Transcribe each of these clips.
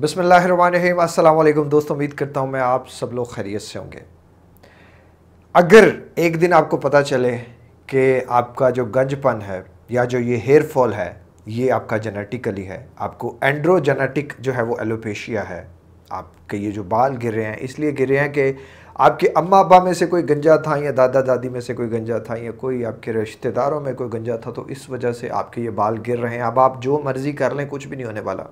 बसमीम अल्लाम दोस्तों उम्मीद करता हूँ मैं आप सब लोग खैरियत से होंगे अगर एक दिन आपको पता चले कि आपका जो गंजपन है या जो ये हेयर फॉल है ये आपका जेनेटिकली है आपको एंड्रोजेनेटिक जो है वो एलोपेशिया है आपके ये जो बाल गिर रहे हैं इसलिए गिर रहे हैं कि आपके अम्मा अबा में से कोई गंजा था या दादा दादी में से कोई गंजा था या कोई आपके रिश्तेदारों में कोई गंजा था तो इस वजह से आपके ये बाल गिर रहे हैं अब आप जो मर्ज़ी कर लें कुछ भी नहीं होने वाला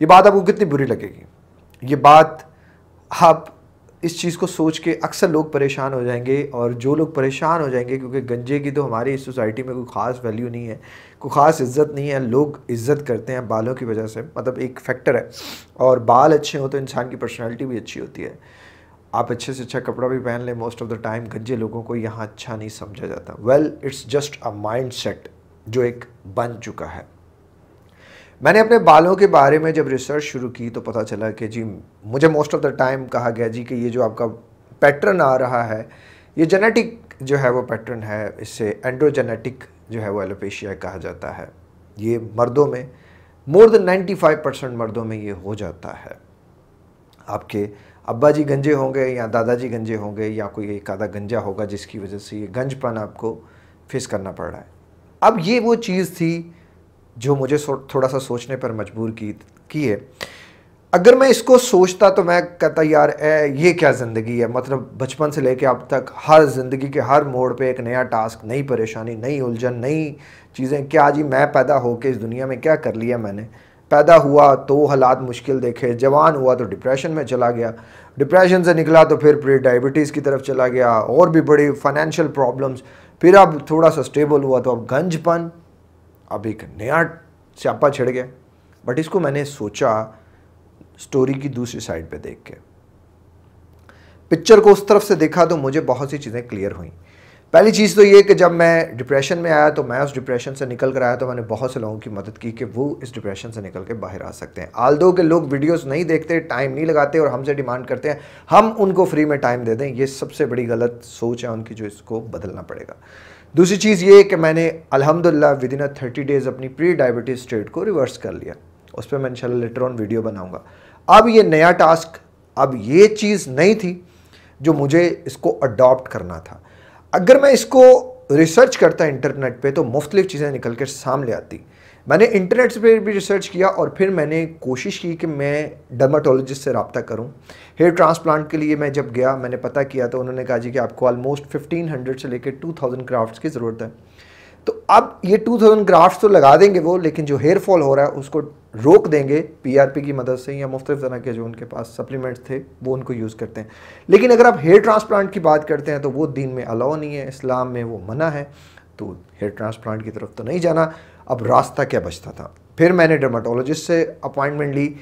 ये बात आपको कितनी बुरी लगेगी ये बात आप इस चीज़ को सोच के अक्सर लोग परेशान हो जाएंगे और जो लोग परेशान हो जाएंगे क्योंकि गंजे की तो हमारी इस सोसाइटी में कोई ख़ास वैल्यू नहीं है कोई ख़ास इज्जत नहीं है लोग इज्जत करते हैं बालों की वजह से मतलब एक फैक्टर है और बाल अच्छे हों तो इंसान की पर्सनैलिटी भी अच्छी होती है आप अच्छे से अच्छा कपड़ा भी पहन लें मोस्ट ऑफ़ द टाइम गंजे लोगों को यहाँ अच्छा नहीं समझा जाता well it's just a mind set जो एक बन चुका है मैंने अपने बालों के बारे में जब रिसर्च शुरू की तो पता चला कि जी मुझे मोस्ट ऑफ द टाइम कहा गया जी कि ये जो आपका पैटर्न आ रहा है ये जेनेटिक जो है वो पैटर्न है इससे एंड्रोजेनेटिक जो है वो एलोपेशिया कहा जाता है ये मर्दों में मोर देन 95 परसेंट मर्दों में ये हो जाता है आपके अब्बा जी गंजे होंगे या दादाजी गंजे होंगे या कोई एक आधा गंजा होगा जिसकी वजह से ये गंजपन आपको फेस करना पड़ रहा है अब ये वो चीज़ थी जो मुझे थोड़ा सा सोचने पर मजबूर की किए अगर मैं इसको सोचता तो मैं कहता यार ए, ये क्या ज़िंदगी है मतलब बचपन से लेके अब तक हर ज़िंदगी के हर मोड़ पे एक नया टास्क नई परेशानी नई उलझन नई चीज़ें क्या जी मैं पैदा होके इस दुनिया में क्या कर लिया मैंने पैदा हुआ तो हालात मुश्किल देखे जवान हुआ तो डिप्रेशन में चला गया डिप्रेशन से निकला तो फिर प्री डायबिटीज़ की तरफ चला गया और भी बड़ी फाइनेंशियल प्रॉब्लम्स फिर अब थोड़ा सा स्टेबल हुआ तो अब गंजपन अब एक नया स्यापा छिड़ गया बट इसको मैंने सोचा स्टोरी की दूसरी साइड पे देख के पिक्चर को उस तरफ से देखा तो मुझे बहुत सी चीज़ें क्लियर हुई पहली चीज़ तो ये कि जब मैं डिप्रेशन में आया तो मैं उस डिप्रेशन से निकल कर आया तो मैंने बहुत से लोगों की मदद की कि वो इस डिप्रेशन से निकल के बाहर आ सकते हैं आल दो के लोग वीडियोस नहीं देखते टाइम नहीं लगाते और हमसे डिमांड करते हैं हम उनको फ्री में टाइम दे दें ये सबसे बड़ी गलत सोच है उनकी जो इसको बदलना पड़ेगा दूसरी चीज़ ये कि मैंने अलहमदिल्ला within a thirty days अपनी प्री डायबिटीज़ स्टेट को रिवर्स कर लिया उस पर मैं इन लेटर ऑन वीडियो बनाऊँगा अब ये नया टास्क अब ये चीज़ नहीं थी जो मुझे इसको अडॉप्ट करना था अगर मैं इसको रिसर्च करता इंटरनेट पे तो मुख्तलिफ चीज़ें निकल कर सामने आती मैंने इंटरनेट पर भी रिसर्च किया और फिर मैंने कोशिश की कि मैं डर्माटोलॉजिस्ट से रबता करूँ हेयर ट्रांसप्लांट के लिए मैं जब गया मैंने पता किया तो उन्होंने कहा जी कि आपको ऑलमोस्ट 1500 से लेकर 2000 क्राफ्ट की ज़रूरत है तो अब ये 2000 ग्राफ्ट तो लगा देंगे वो लेकिन जो हेयर फॉल हो रहा है उसको रोक देंगे पीआरपी की मदद से या मुख्तलिफ तरह के जो उनके पास सप्लीमेंट्स थे वो उनको यूज़ करते हैं लेकिन अगर आप हेयर ट्रांसप्लांट की बात करते हैं तो वो दिन में अलाउ नहीं है इस्लाम में वो मना है तो हेयर ट्रांसप्लांट की तरफ तो नहीं जाना अब रास्ता क्या बचता था फिर मैंने डर्माटोलॉजिस्ट से अपॉइंटमेंट ली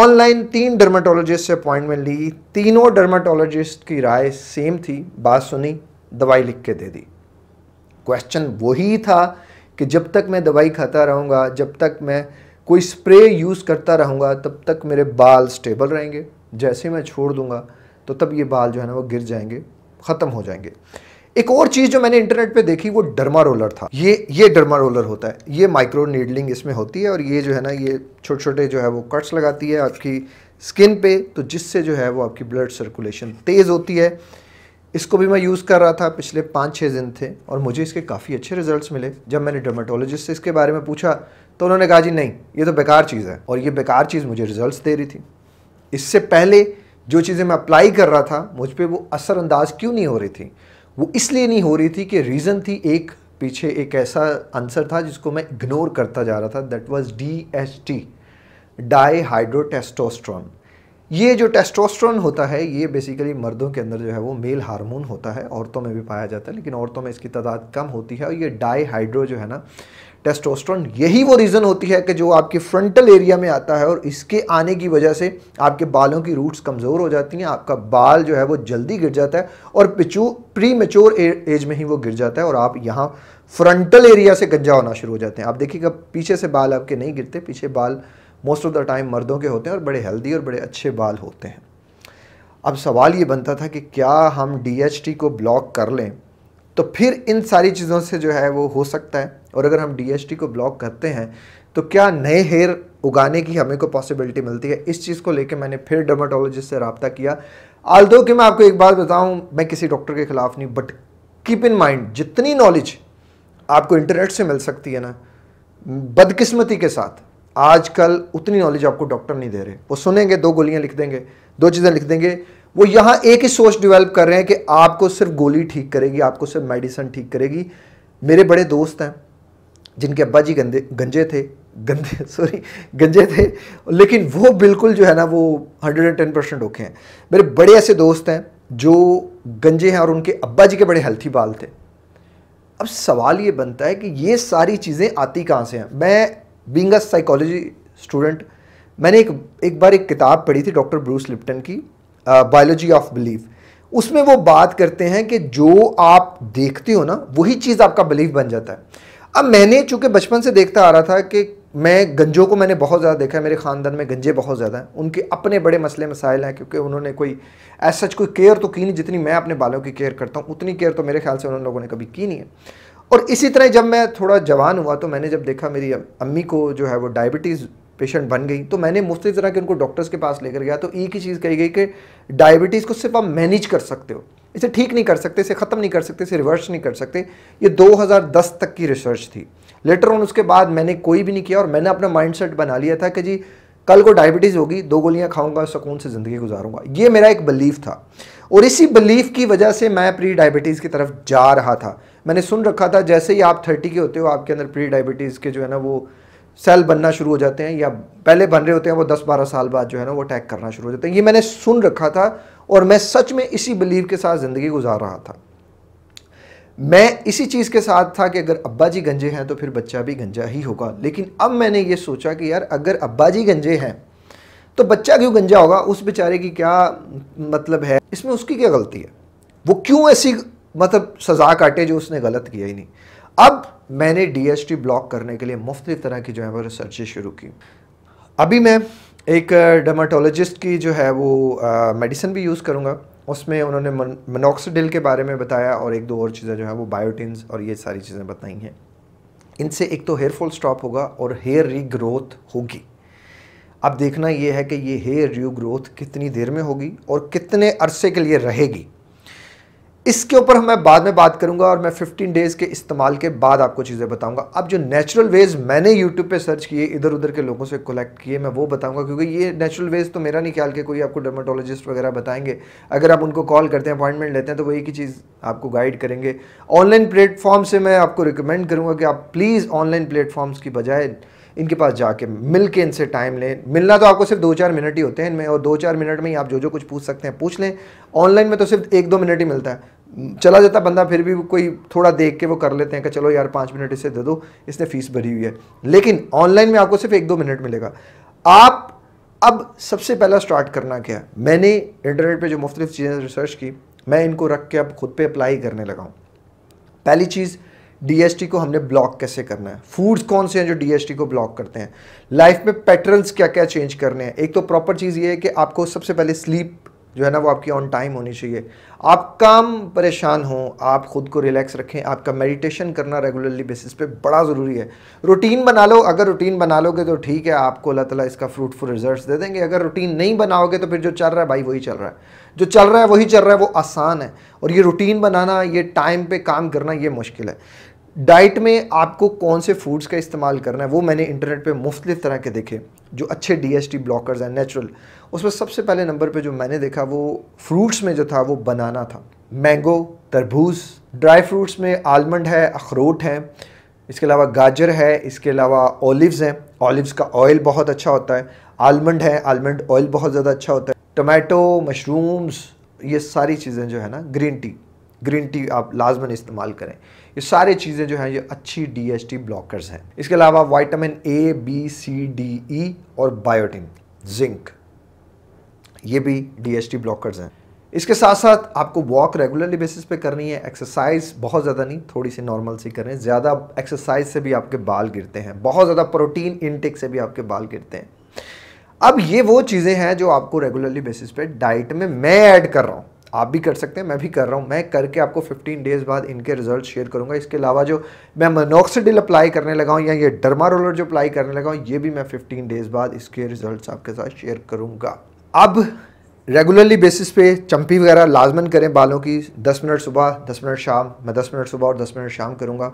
ऑनलाइन तीन डर्माटोलॉजिस्ट से अपॉइंटमेंट ली तीनों डर्माटोलॉजिस्ट की राय सेम थी बात सुनी दवाई लिख के दे दी क्वेश्चन वही था कि जब तक मैं दवाई खाता रहूँगा जब तक मैं कोई स्प्रे यूज़ करता रहूँगा तब तक मेरे बाल स्टेबल रहेंगे जैसे मैं छोड़ दूँगा तो तब ये बाल जो है ना वो गिर जाएंगे ख़त्म हो जाएंगे एक और चीज़ जो मैंने इंटरनेट पे देखी वो डर्मा रोलर था ये ये डर्मा रोलर होता है ये माइक्रो नीडलिंग इसमें होती है और ये जो है ना ये छोटे छोटे जो है वो कट्स लगाती है आपकी स्किन पे तो जिससे जो है वो आपकी ब्लड सर्कुलेशन तेज़ होती है इसको भी मैं यूज़ कर रहा था पिछले पाँच छः दिन थे और मुझे इसके काफ़ी अच्छे रिजल्ट्स मिले जब मैंने डर्माटोलॉजिस्ट से इसके बारे में पूछा तो उन्होंने कहा जी नहीं ये तो बेकार चीज़ है और ये बेकार चीज़ मुझे रिजल्ट दे रही थी इससे पहले जो चीज़ें मैं अप्लाई कर रहा था मुझ पर वो असरअंदाज क्यों नहीं हो रही थी वो इसलिए नहीं हो रही थी कि रीज़न थी एक पीछे एक ऐसा आंसर था जिसको मैं इग्नोर करता जा रहा था that was D H T dihydrotestosterone ये जो टेस्टोस्ट्रॉन होता है ये बेसिकली मर्दों के अंदर जो है वो मेल हार्मोन होता है औरतों में भी पाया जाता है लेकिन औरतों में इसकी तादाद कम होती है और ये डाईहाइड्रो जो है ना टेस्टोस्ट्रॉन यही वो रीज़न होती है कि जो आपके फ्रंटल एरिया में आता है और इसके आने की वजह से आपके बालों की रूट्स कमज़ोर हो जाती हैं आपका बाल जो है वो जल्दी गिर जाता है और पिचू प्री मेच्योर एज में ही वो गिर जाता है और आप यहाँ फ्रंटल एरिया से गंजा होना शुरू हो जाते हैं आप देखिएगा पीछे से बाल आपके नहीं गिरते पीछे बाल मोस्ट ऑफ़ द टाइम मर्दों के होते हैं और बड़े हेल्दी और बड़े अच्छे बाल होते हैं अब सवाल ये बनता था कि क्या हम डी को ब्लॉक कर लें तो फिर इन सारी चीज़ों से जो है वो हो सकता है और अगर हम डी को ब्लॉक करते हैं तो क्या नए हेयर उगाने की हमें को पॉसिबिलिटी मिलती है इस चीज़ को लेकर मैंने फिर डर्माटोलॉजिस्ट से रबता किया आल दो कि मैं आपको एक बात बताऊं मैं किसी डॉक्टर के ख़िलाफ़ नहीं बट कीप इन माइंड जितनी नॉलेज आपको इंटरनेट से मिल सकती है ना बदकिस्मती के साथ आजकल उतनी नॉलेज आपको डॉक्टर नहीं दे रहे वो सुनेंगे दो गोलियां लिख देंगे दो चीज़ें लिख देंगे वो यहाँ एक ही सोच डेवलप कर रहे हैं कि आपको सिर्फ गोली ठीक करेगी आपको सिर्फ मेडिसिन ठीक करेगी मेरे बड़े दोस्त हैं जिनके अब्बा जी गंदे गंजे थे गंदे सॉरी गंजे थे लेकिन वो बिल्कुल जो है ना वो hundred and ten percent okay हैं मेरे बड़े ऐसे दोस्त हैं जो गंजे हैं और उनके अब्बा जी के बड़े हेल्थी बाल थे अब सवाल ये बनता है कि ये सारी चीज़ें आती कहाँ से हैं मैं बींग अ साइकोलॉजी स्टूडेंट मैंने एक एक बार एक किताब पढ़ी थी डॉक्टर ब्रूस लिप्टन की बायोलॉजी ऑफ बिलीफ उसमें वो बात करते हैं कि जो आप देखते हो ना वही चीज़ आपका बिलीफ बन जाता है अब मैंने चूंकि बचपन से देखता आ रहा था कि मैं गंजों को मैंने बहुत ज़्यादा देखा है मेरे ख़ानदान में गंजे बहुत ज़्यादा हैं उनके अपने बड़े मसले मसाइल हैं क्योंकि उन्होंने कोई ऐसा कोई केयर तो की नहीं जितनी मैं अपने बालों की केयर करता हूँ उतनी केयर तो मेरे ख्याल से उन लोगों ने कभी की नहीं है और इसी तरह जब मैं थोड़ा जवान हुआ तो मैंने जब देखा मेरी अम्मी को जो है वो डायबिटीज़ पेशेंट बन गई तो मैंने मुफ्त तरह के उनको डॉक्टर्स के पास लेकर गया तो एक ही चीज़ कही गई कि डायबिटीज़ को सिर्फ आप मैनेज कर सकते हो इसे ठीक नहीं कर सकते इसे ख़त्म नहीं कर सकते इसे रिवर्स नहीं कर सकते ये 2010 तक की रिसर्च थी लेटर ऑन उसके बाद मैंने कोई भी नहीं किया और मैंने अपना माइंडसेट बना लिया था कि जी कल को डायबिटीज़ होगी दो गोलियां खाऊंगा सुकून से ज़िंदगी गुजारूंगा ये मेरा एक बिलीफ था और इसी बिलीफ की वजह से मैं प्री डायबिटीज़ की तरफ जा रहा था मैंने सुन रखा था जैसे ही आप थर्टी के होते हो आपके अंदर प्री डायबिटीज़ के जो है ना वो सेल बनना शुरू हो जाते हैं या पहले बन रहे होते हैं वो दस बारह साल बाद जो है ना वो अटैक करना शुरू हो जाते हैं ये मैंने सुन रखा था और मैं सच में इसी बिलीव के साथ ज़िंदगी गुजार रहा था मैं इसी चीज़ के साथ था कि अगर अब्बा जी गंजे हैं तो फिर बच्चा भी गंजा ही होगा लेकिन अब मैंने ये सोचा कि यार अगर अब्बा जी गंजे हैं तो बच्चा क्यों गंजा होगा उस बेचारे की क्या मतलब है इसमें उसकी क्या गलती है वो क्यों ऐसी मतलब सज़ा काटे जो उसने गलत किया ही नहीं अब मैंने डीएसटी ब्लॉक करने के लिए मुफ्त तरह की जो है वो रिसर्चें शुरू की अभी मैं एक डर्माटोलॉजिस्ट की जो है वो मेडिसिन भी यूज़ करूँगा उसमें उन्होंने मनोक्सीडिल के बारे में बताया और एक दो और चीज़ें जो है वो बायोटिन और ये सारी चीज़ें बताई हैं इनसे एक तो हेयर फॉल स्टॉप होगा और हेयर रीग्रोथ होगी अब देखना ये है कि ये हेयर रीग्रोथ कितनी देर में होगी और कितने अरसे के लिए रहेगी इसके ऊपर मैं बाद में बात करूंगा और मैं 15 डेज़ के इस्तेमाल के बाद आपको चीज़ें बताऊंगा अब जो नेचुरल वेज़ मैंने यूट्यूब पे सर्च किए इधर उधर के लोगों से कलेक्ट किए मैं वो बताऊंगा क्योंकि ये नेचुरल वेज़ तो मेरा नहीं ख्याल कि कोई आपको डर्माटोलॉजिस्ट वगैरह बताएंगे अगर आप उनको कॉल करते हैं अपॉइंटमेंट लेते हैं तो वो एक ही चीज़ आपको गाइड करेंगे ऑनलाइन प्लेटफॉर्म से मैं आपको रिकमेंड करूँगा कि आप प्लीज़ ऑनलाइन प्लेटफॉर्म्स की बजाय इनके पास जाके मिल के इनसे टाइम लें मिलना तो आपको सिर्फ दो चार मिनट ही होते हैं इनमें और दो चार मिनट में ही आप जो जो कुछ पूछ सकते हैं पूछ लें ऑनलाइन में तो सिर्फ एक दो मिनट ही मिलता है चला जाता बंदा फिर भी कोई थोड़ा देख के वो कर लेते हैं कि चलो यार पाँच मिनट इसे दे दो इसने फ़ीस भरी हुई है लेकिन ऑनलाइन में आपको सिर्फ एक दो मिनट मिलेगा आप अब सबसे पहला स्टार्ट करना क्या है मैंने इंटरनेट पे जो मुख्तलिफ चीज़ें रिसर्च की मैं इनको रख के अब खुद पे अप्लाई करने लगा हूँ पहली चीज़ डीएसटी को हमने ब्लॉक कैसे करना है फूड्स कौन से हैं जो डीएसटी को ब्लॉक करते हैं लाइफ में पैटर्न्स क्या क्या चेंज करने हैं एक तो प्रॉपर चीज़ ये है कि आपको सबसे पहले स्लीप जो है ना वो आपकी ऑन टाइम होनी चाहिए आप काम परेशान हो आप खुद को रिलैक्स रखें आपका मेडिटेशन करना रेगुलरली बेसिस पे बड़ा ज़रूरी है रूटीन बना लो अगर रूटीन बना लोगे तो ठीक है आपको अल्लाह तला इसका फ्रूटफुल रिजल्ट दे देंगे अगर रूटीन नहीं बनाओगे तो फिर जो चल रहा है भाई वही चल रहा है जो चल रहा है वही चल रहा है वो आसान है और ये रूटीन बनाना ये टाइम पर काम करना ये मुश्किल है डाइट में आपको कौन से फूड्स का इस्तेमाल करना है वो मैंने इंटरनेट पे मुख्तलिफ तरह के देखे जो अच्छे डीएसटी ब्लॉकर्स हैं नेचुरल उसमें सबसे पहले नंबर पे जो मैंने देखा वो फ्रूट्स में जो था वो बनाना था मैंगो तरबूज ड्राई फ्रूट्स में आलमंड है अखरोट है इसके अलावा गाजर है इसके अलावा ऑलिव्स हैं ऑलिव्स का ऑयल बहुत अच्छा होता है आलमंड है आलमंड ऑयल बहुत ज़्यादा अच्छा होता है टमाटो मशरूम्स ये सारी चीज़ें जो है ना ग्रीन टी ग्रीन टी आप लाजमन इस्तेमाल करें ये सारी चीज़ें जो हैं ये अच्छी डीएसटी ब्लॉकर्स हैं इसके अलावा vitamin A B C D E और बायोटिन जिंक ये भी डीएसटी ब्लॉकर्स हैं इसके साथ साथ आपको वॉक रेगुलरली बेसिस पे करनी है एक्सरसाइज बहुत ज़्यादा नहीं थोड़ी सी नॉर्मल सी करें ज़्यादा एक्सरसाइज से भी आपके बाल गिरते हैं बहुत ज़्यादा प्रोटीन इनटेक से भी आपके बाल गिरते हैं अब ये वो चीज़ें हैं जो आपको रेगुलरली बेसिस पे डाइट में मैं ऐड कर रहा हूँ आप भी कर सकते हैं मैं भी कर रहा हूँ मैं करके आपको 15 डेज़ बाद इनके रिजल्ट शेयर करूँगा इसके अलावा जो मैं मनोक्सिडिल अप्लाई करने लगा हूँ या ये डरमा रोलर जो अप्लाई करने लगा हूँ ये भी मैं 15 डेज़ बाद इसके रिजल्ट्स आपके साथ शेयर करूँगा अब रेगुलरली बेसिस पे चम्पी वगैरह लाजमन करें बालों की 10 मिनट सुबह 10 मिनट शाम मैं 10 मिनट सुबह और 10 मिनट शाम करूँगा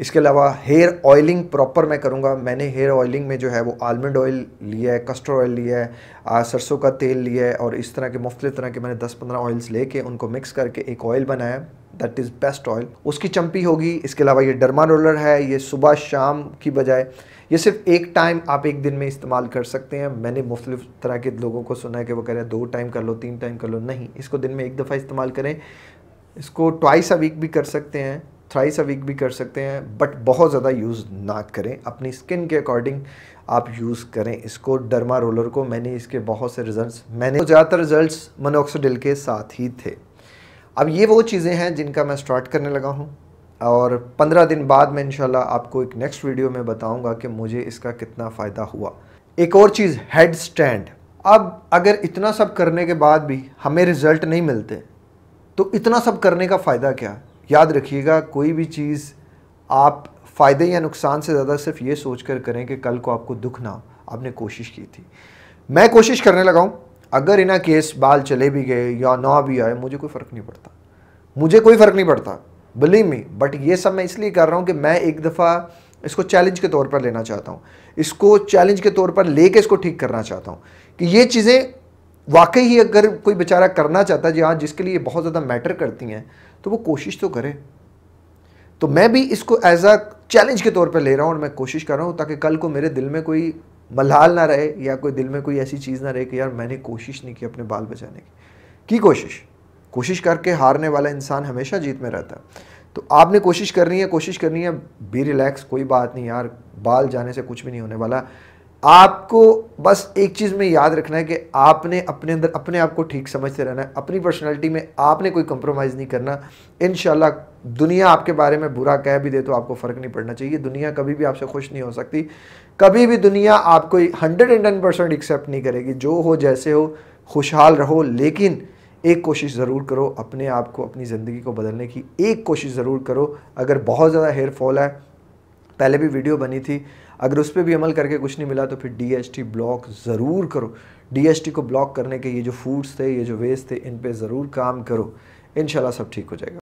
इसके अलावा हेयर ऑयलिंग प्रॉपर मैं करूँगा मैंने हेयर ऑयलिंग में जो है वो आलमंड ऑयल लिया है कस्टर्ड ऑयल लिया है सरसों का तेल लिया है और इस तरह के मुख्तलिफ तरह के मैंने दस पंद्रह ऑयल्स कर उनको मिक्स करके एक ऑयल बनाया दैट इज़ बेस्ट ऑयल उसकी चम्पी होगी इसके अलावा ये डरमा रोलर है ये सुबह शाम की बजाय ये सिर्फ एक टाइम आप एक दिन में इस्तेमाल कर सकते हैं मैंने मुख्तु तरह के लोगों को सुना है कि वो कह रहे हैं दो टाइम कर लो तीन टाइम कर लो नहीं इसको दिन में एक दफ़ा इस्तेमाल करें इसको ट्वाइस अ वीक भी कर सकते हैं थ्राइस अ वीक भी कर सकते हैं बट बहुत ज़्यादा यूज़ ना करें अपनी स्किन के अकॉर्डिंग आप यूज़ करें इसको डरमा रोलर को मैंने इसके बहुत से रिजल्ट्स मैंने ज़्यादातर रिजल्ट्स मनोक्सोडिल के साथ ही थे अब ये वो चीज़ें हैं जिनका मैं स्टार्ट करने लगा हूँ और पंद्रह दिन बाद मैं इन आपको एक नेक्स्ट वीडियो में बताऊँगा कि मुझे इसका कितना फ़ायदा हुआ एक और चीज़ हेड स्टैंड अब अगर इतना सब करने के बाद भी हमें रिज़ल्ट नहीं मिलते तो इतना सब करने का फ़ायदा क्या याद रखिएगा कोई भी चीज़ आप फ़ायदे या नुकसान से ज़्यादा सिर्फ ये सोच कर करें कि कल को आपको दुख ना आपने कोशिश की थी मैं कोशिश करने लगाऊँ अगर इना केस बाल चले भी गए या ना भी आए मुझे कोई फ़र्क नहीं पड़ता मुझे कोई फ़र्क नहीं पड़ता बिलीव मी बट ये सब मैं इसलिए कर रहा हूँ कि मैं एक दफ़ा इसको चैलेंज के तौर पर लेना चाहता हूँ इसको चैलेंज के तौर पर लेके इसको ठीक करना चाहता हूँ कि ये चीज़ें वाकई ही अगर कोई बेचारा करना चाहता है जी हाँ जिसके लिए बहुत ज़्यादा मैटर करती हैं तो वो कोशिश तो करे तो मैं भी इसको एज अ चैलेंज के तौर पर ले रहा हूँ और मैं कोशिश कर रहा हूँ ताकि कल को मेरे दिल में कोई मलहाल ना रहे या कोई दिल में कोई ऐसी चीज़ ना रहे कि यार मैंने कोशिश नहीं की अपने बाल बचाने की की कोशिश कोशिश करके हारने वाला इंसान हमेशा जीत में रहता है तो आपने कोशिश करनी है कोशिश करनी है बी रिलैक्स कोई बात नहीं यार बाल जाने से कुछ भी नहीं होने वाला आपको बस एक चीज़ में याद रखना है कि आपने अपने अंदर अपने आप को ठीक समझते रहना है अपनी पर्सनैलिटी में आपने कोई कंप्रोमाइज़ नहीं करना इन दुनिया आपके बारे में बुरा कह भी दे तो आपको फ़र्क नहीं पड़ना चाहिए दुनिया कभी भी आपसे खुश नहीं हो सकती कभी भी दुनिया आपको hundred and ten percent accept नहीं करेगी जो हो जैसे हो खुशहाल रहो लेकिन एक कोशिश ज़रूर करो अपने आप को अपनी ज़िंदगी को बदलने की एक कोशिश ज़रूर करो अगर बहुत ज़्यादा हेयर फॉल है पहले भी वीडियो बनी थी अगर उस पर भी अमल करके कुछ नहीं मिला तो फिर डी ब्लॉक ज़रूर करो डी को ब्लॉक करने के ये जो फूड्स थे ये जो वेस्ट थे इन पर ज़रूर काम करो इन सब ठीक हो जाएगा